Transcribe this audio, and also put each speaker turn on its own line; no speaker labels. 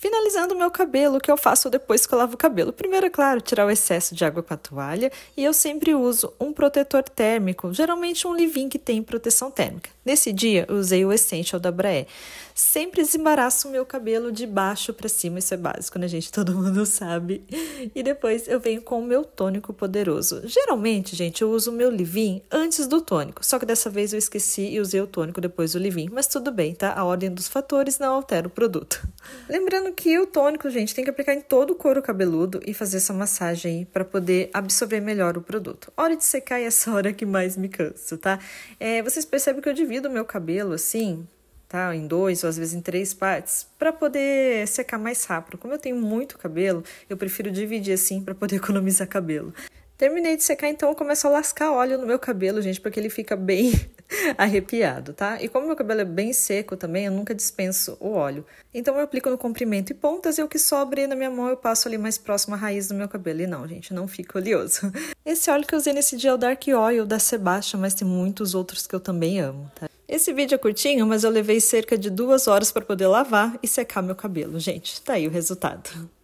Finalizando meu cabelo, o que eu faço depois que eu lavo o cabelo? Primeiro, é claro, tirar o excesso de água com a toalha e eu sempre uso um protetor térmico, geralmente um livin que tem proteção térmica. Nesse dia, usei o Essential da Braé. Sempre desembaraço o meu cabelo de baixo para cima, isso é básico, né, gente? Todo mundo sabe. E depois eu venho com o meu tônico poderoso. Geralmente, gente, eu uso o meu Livin antes do tônico, só que dessa vez eu esqueci e usei o tônico depois do Livin, mas tudo bem, tá? A ordem dos fatores não altera o produto. Lembrando que o tônico, gente, tem que aplicar em todo o couro cabeludo e fazer essa massagem para poder absorver melhor o produto. Hora de secar é essa hora que mais me canso, tá? É, vocês percebem que eu divido divido meu cabelo assim, tá? Em dois ou às vezes em três partes, para poder secar mais rápido. Como eu tenho muito cabelo, eu prefiro dividir assim para poder economizar cabelo. Terminei de secar, então eu começo a lascar óleo no meu cabelo, gente, porque ele fica bem arrepiado, tá? E como meu cabelo é bem seco também, eu nunca dispenso o óleo. Então eu aplico no comprimento e pontas e o que sobra na minha mão eu passo ali mais próximo à raiz do meu cabelo. E não, gente, não fica oleoso. Esse óleo que eu usei nesse dia é o Dark Oil da Sebastian, mas tem muitos outros que eu também amo, tá? Esse vídeo é curtinho, mas eu levei cerca de duas horas para poder lavar e secar meu cabelo. Gente, tá aí o resultado.